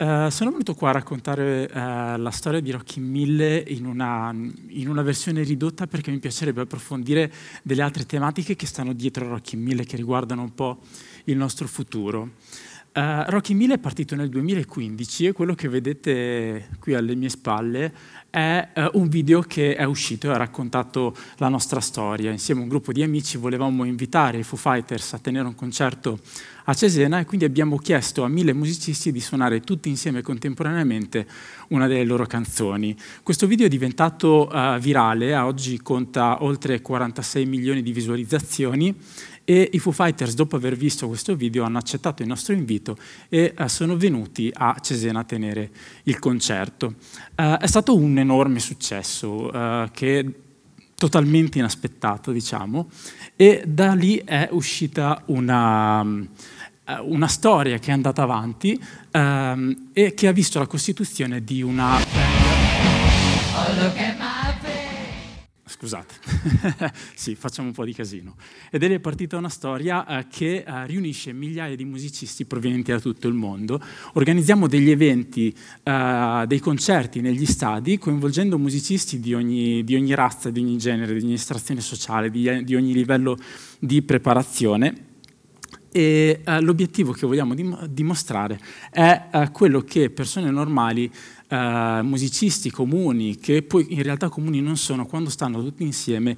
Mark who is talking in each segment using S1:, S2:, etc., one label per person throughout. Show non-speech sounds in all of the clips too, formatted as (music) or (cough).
S1: Eh, sono venuto qua a raccontare uh, la storia di Rocky 1000 in una, in una, versione ridotta perché mi piacerebbe approfondire delle altre tematiche che stanno dietro a Rocky 1000 che riguardano un po' il nostro futuro. Uh, Rocky 1000 è partito nel 2015 e quello che vedete qui alle mie spalle è un video che è uscito e ha raccontato la nostra storia. Insieme a un gruppo di amici volevamo invitare i Foo Fighters a tenere un concerto a Cesena e quindi abbiamo chiesto a mille musicisti di suonare tutti insieme contemporaneamente una delle loro canzoni. Questo video è diventato uh, virale, eh, oggi conta oltre 46 milioni di visualizzazioni e i Foo Fighters dopo aver visto questo video hanno accettato il nostro invito e uh, sono venuti a Cesena a tenere il concerto. Uh, è stato un enorme successo che totalmente inaspettato, diciamo, e da lì è uscita una eh, una storia che è andata avanti ehm, e che ha visto la costituzione di una... Eh, scusate, (laughs) sì, facciamo un po' di casino. Ed è partita una storia eh, che eh, riunisce migliaia di musicisti provenienti da tutto il mondo. Organizziamo degli eventi, eh, dei concerti negli stadi, coinvolgendo musicisti di ogni, di ogni razza, di ogni genere, di ogni estrazione sociale, di, di ogni livello di preparazione e eh, l'obiettivo che vogliamo dim dimostrare è eh, quello che persone normali, eh, musicisti comuni, che poi in realtà comuni non sono, quando stanno tutti insieme,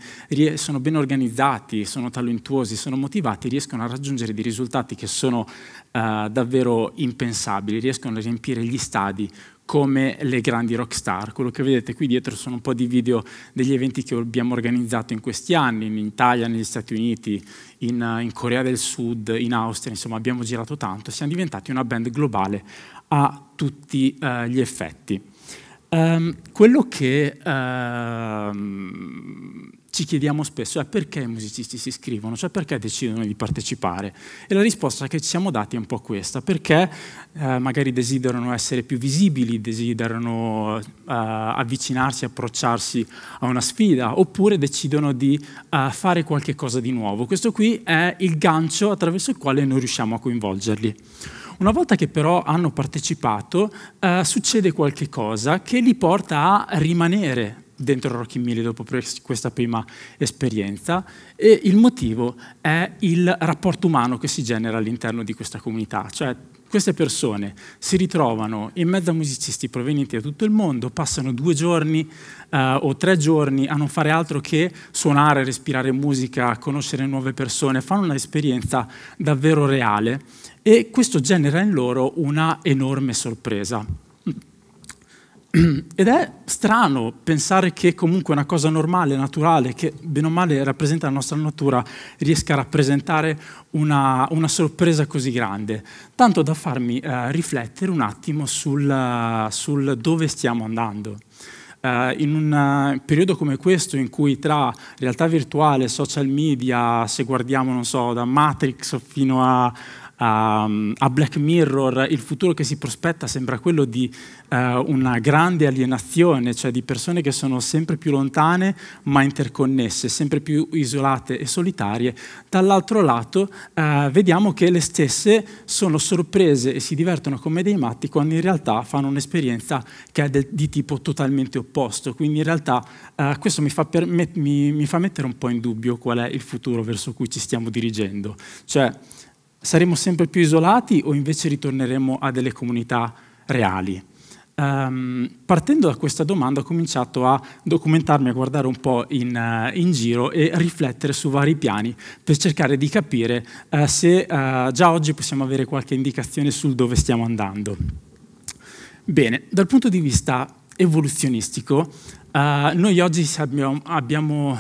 S1: sono ben organizzati, sono talentuosi, sono motivati, riescono a raggiungere dei risultati che sono eh, davvero impensabili, riescono a riempire gli stadi come le grandi rockstar. Quello che vedete qui dietro sono un po' di video degli eventi che abbiamo organizzato in questi anni, in Italia, negli Stati Uniti, in, in Corea del Sud, in Austria, insomma abbiamo girato tanto, siamo diventati una band globale a tutti eh, gli effetti. Um, quello che uh, ci chiediamo spesso è perché i musicisti si iscrivono, cioè perché decidono di partecipare. E la risposta che ci siamo dati è un po' questa, perché uh, magari desiderano essere più visibili, desiderano uh, avvicinarsi, approcciarsi a una sfida, oppure decidono di eh, fare qualche cosa di nuovo. Questo qui è il gancio attraverso il quale noi riusciamo a coinvolgerli. Una volta che però hanno partecipato, eh, succede qualche cosa che li porta a rimanere dentro Rocky Mill dopo questa prima esperienza e il motivo è il rapporto umano che si genera all'interno di questa comunità, cioè queste persone si ritrovano in mezzo a musicisti provenienti da tutto il mondo, passano due giorni eh, o tre giorni a non fare altro che suonare, respirare musica, conoscere nuove persone, fanno un'esperienza davvero reale e questo genera in loro una enorme sorpresa. (clears throat) Ed è strano pensare che comunque una cosa normale, naturale, che bene o male rappresenta la nostra natura, riesca a rappresentare una, una sorpresa così grande, tanto da farmi eh, riflettere un attimo sul, eh, sul dove stiamo andando. Uh, in un uh, periodo come questo in cui tra realtà virtuale, social media, se guardiamo, non so, da Matrix fino a a, Black Mirror, il futuro che si prospetta sembra quello di uh, una grande alienazione, cioè di persone che sono sempre più lontane ma interconnesse, sempre più isolate e solitarie. Dall'altro lato uh, vediamo che le stesse sono sorprese e si divertono come dei matti quando in realtà fanno un'esperienza che è de- di tipo totalmente opposto. Quindi in realtà uh, questo mi fa, per- mi, mi fa mettere un po' in dubbio qual è il futuro verso cui ci stiamo dirigendo. Cioè, saremo sempre più isolati o invece ritorneremo a delle comunità reali? Um, partendo da questa domanda ho cominciato a documentarmi, a guardare un po' in, uh, in giro e riflettere su vari piani per cercare di capire uh, se uh, già oggi possiamo avere qualche indicazione sul dove stiamo andando. Bene, dal punto di vista evoluzionistico, noi oggi abbiamo, abbiamo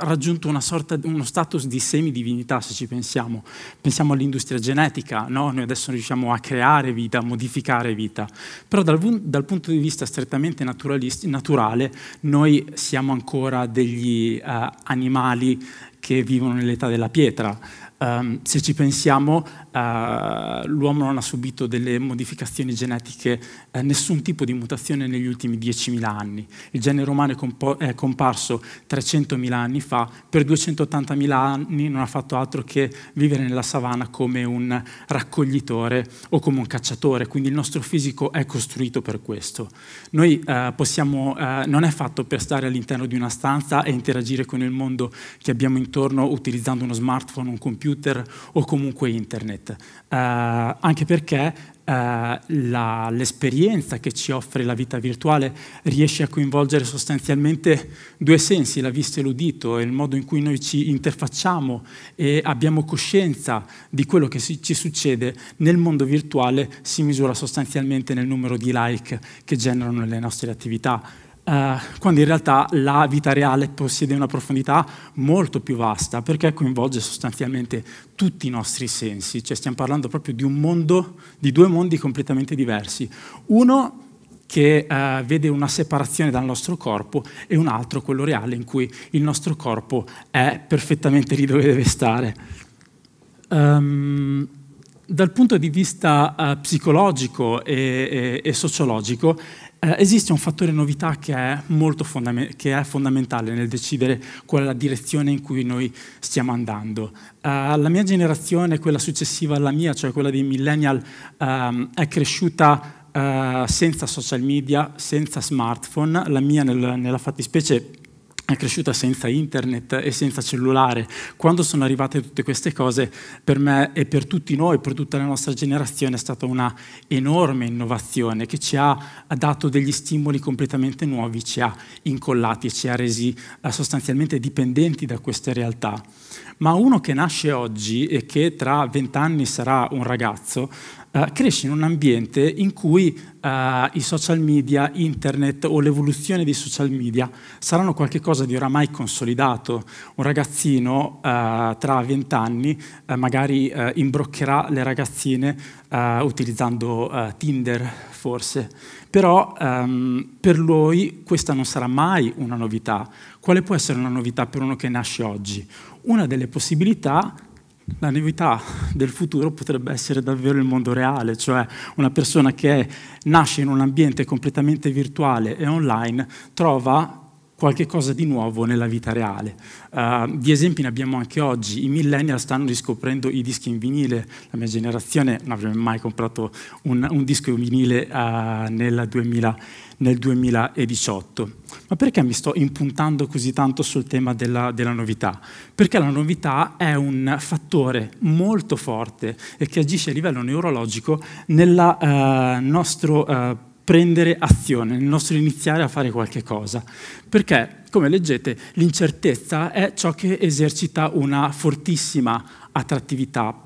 S1: raggiunto sorta, uno status di semidivinità, se ci pensiamo. Pensiamo all'industria genetica, no? noi adesso riusciamo a creare vita, a modificare vita, però dal, dal punto di vista strettamente naturale noi siamo ancora degli uh, animali che vivono nell'età della pietra um, se ci pensiamo, uh, l'uomo non ha subito delle modificazioni genetiche, uh, nessun tipo di mutazione negli ultimi 10.000 anni. Il genere umano è, compo- è comparso 300.000 anni fa, per 280.000 anni non ha fatto altro che vivere nella savana come un raccoglitore o come un cacciatore, quindi il nostro fisico è costruito per questo. Noi uh, possiamo, non è fatto per stare all'interno di una stanza e interagire con il mondo che abbiamo intorno utilizzando uno smartphone, un computer, computer o comunque internet, eh, anche perché eh, la, l'esperienza che ci offre la vita virtuale riesce a coinvolgere sostanzialmente due sensi, la vista e l'udito, e il modo in cui noi ci interfacciamo e abbiamo coscienza di quello che ci succede nel mondo virtuale si misura sostanzialmente nel numero di like che generano le nostre attività eh, quando in realtà la vita reale possiede una profondità molto più vasta perché coinvolge sostanzialmente tutti i nostri sensi, cioè stiamo parlando proprio di un mondo, di due mondi completamente diversi. Uno che eh, vede una separazione dal nostro corpo e un altro, quello reale, in cui il nostro corpo è perfettamente lì dove deve stare. Um, dal punto di vista uh, psicologico e, e, e sociologico eh, esiste un fattore novità che è, che è, fondamentale nel decidere qual è la direzione in cui noi stiamo andando. Eh, la mia generazione, quella successiva alla mia, cioè quella dei millennial, ehm, è cresciuta eh, senza social media, senza smartphone, la mia nel, nella fattispecie è cresciuta senza internet e senza cellulare. Quando sono arrivate tutte queste cose, per me e per tutti noi, per tutta la nostra generazione, è stata una enorme innovazione che ci ha dato degli stimoli completamente nuovi, ci ha incollati, e ci ha resi eh, sostanzialmente dipendenti da queste realtà. Ma uno che nasce oggi e che tra vent'anni sarà un ragazzo, Uh, cresce in un ambiente in cui uh, i social media, internet o l'evoluzione dei social media saranno qualcosa di oramai consolidato. Un ragazzino uh, tra 20 anni magari imbroccherà le ragazzine utilizzando Tinder forse, però um, per lui questa non sarà mai una novità. Quale può essere una novità per uno che nasce oggi? Una delle possibilità la novità del futuro potrebbe essere davvero il mondo reale, cioè una persona che nasce in un ambiente completamente virtuale e online trova qualche cosa di nuovo nella vita reale. Uh, di esempi ne abbiamo anche oggi, i millennial stanno riscoprendo i dischi in vinile, la mia generazione non avrebbe mai comprato un, un disco in vinile uh, nel, 2000, nel, 2018. Ma perché mi sto impuntando così tanto sul tema della, della novità? Perché la novità è un fattore molto forte e che agisce a livello neurologico nel uh, eh, nostro prendere azione, nel nostro iniziare a fare qualche cosa. Perché, come leggete, l'incertezza è ciò che esercita una fortissima attrattività.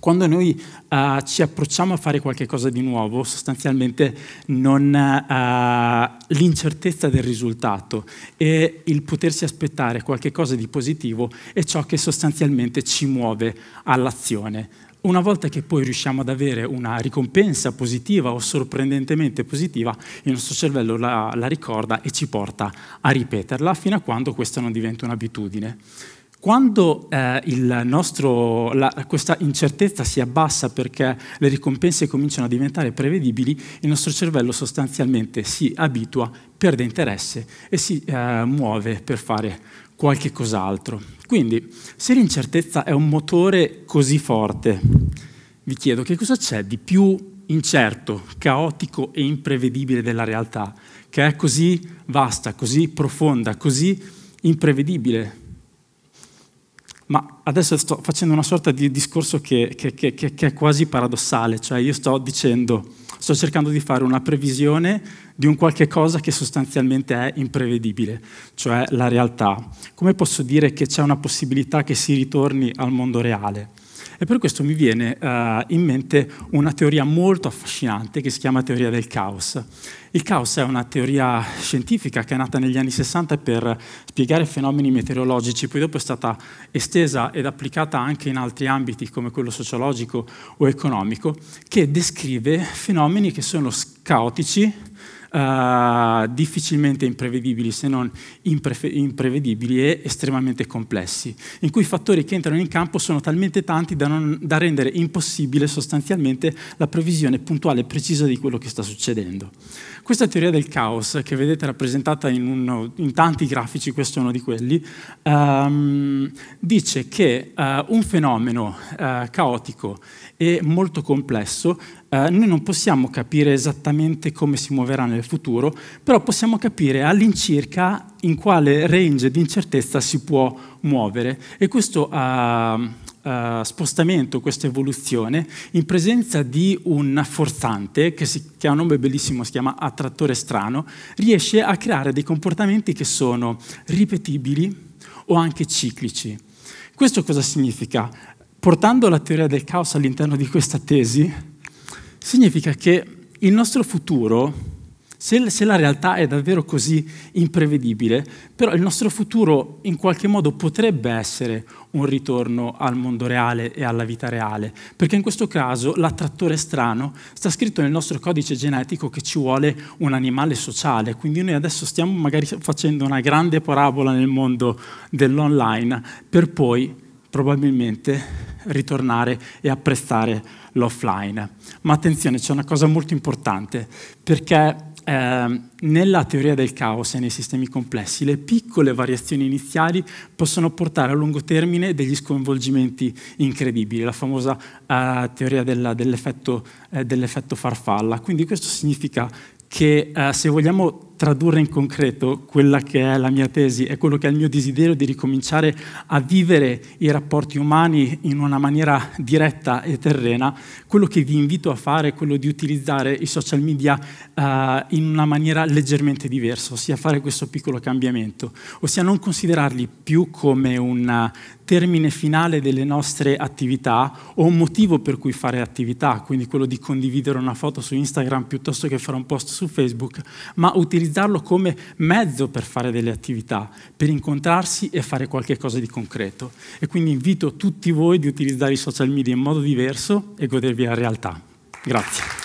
S1: Quando noi eh, ci approcciamo a fare qualcosa di nuovo, sostanzialmente non, eh, l'incertezza del risultato e il potersi aspettare qualcosa di positivo è ciò che sostanzialmente ci muove all'azione una volta che poi riusciamo ad avere una ricompensa positiva o sorprendentemente positiva, il nostro cervello la, la ricorda e ci porta a ripeterla fino a quando questa non diventa un'abitudine. Quando eh, nostro, la, questa incertezza si abbassa perché le ricompense cominciano a diventare prevedibili, il nostro cervello sostanzialmente si abitua, perde interesse e si eh, muove per fare qualche cos'altro. Quindi, se l'incertezza è un motore così forte, vi chiedo che cosa c'è di più incerto, caotico e imprevedibile della realtà, che è così vasta, così profonda, così imprevedibile ma adesso sto facendo una sorta di discorso che, che, che, che, è quasi paradossale, cioè io sto dicendo, sto cercando di fare una previsione di un qualche cosa che sostanzialmente è imprevedibile, cioè la realtà. Come posso dire che c'è una possibilità che si ritorni al mondo reale? E per questo mi viene eh, in mente una teoria molto affascinante che si chiama teoria del caos. Il caos è una teoria scientifica che è nata negli anni 60 per spiegare fenomeni meteorologici, poi dopo è stata estesa ed applicata anche in altri ambiti come quello sociologico o economico, che descrive fenomeni che sono caotici, uh, difficilmente imprevedibili se non imprevedibili e estremamente complessi, in cui i fattori che entrano in campo sono talmente tanti da, non, da rendere impossibile sostanzialmente la previsione puntuale e precisa di quello che sta succedendo. Questa teoria del caos, che vedete rappresentata in, uno, in tanti grafici, questo è uno di quelli, um, dice che uh, un fenomeno uh, caotico e molto complesso eh, noi non possiamo capire esattamente come si muoverà nel futuro, però possiamo capire all'incirca in quale range di incertezza si può muovere e questo eh, Uh, spostamento, questa evoluzione, in presenza di un forzante, che, si, che, ha un nome bellissimo, si chiama attrattore strano, riesce a creare dei comportamenti che sono ripetibili o anche ciclici. Questo cosa significa? Portando la teoria del caos all'interno di questa tesi, significa che il nostro futuro, se, se, la realtà è davvero così imprevedibile, però il nostro futuro in qualche modo potrebbe essere un ritorno al mondo reale e alla vita reale, perché in questo caso l'attrattore strano sta scritto nel nostro codice genetico che ci vuole un animale sociale, quindi noi adesso stiamo magari facendo una grande parabola nel mondo dell'online per poi probabilmente ritornare e apprezzare l'offline. Ma attenzione, c'è una cosa molto importante, perché eh, nella teoria del caos e nei sistemi complessi le piccole variazioni iniziali possono portare a lungo termine degli sconvolgimenti incredibili, la famosa eh, teoria della, dell'effetto, eh, dell'effetto farfalla. Quindi questo significa che eh, se vogliamo tradurre in concreto quella che è la mia tesi e quello che è il mio desiderio di ricominciare a vivere i rapporti umani in una maniera diretta e terrena, quello che vi invito a fare è quello di utilizzare i social media eh, in una maniera leggermente diversa, ossia fare questo piccolo cambiamento, ossia non considerarli più come un termine finale delle nostre attività o un motivo per cui fare attività, quindi quello di condividere una foto su Instagram piuttosto che fare un post su Facebook, ma utilizzare utilizzarlo come mezzo per fare delle attività, per incontrarsi e fare qualche cosa di concreto. E quindi invito tutti voi di utilizzare i social media in modo diverso e godervi la realtà. Grazie.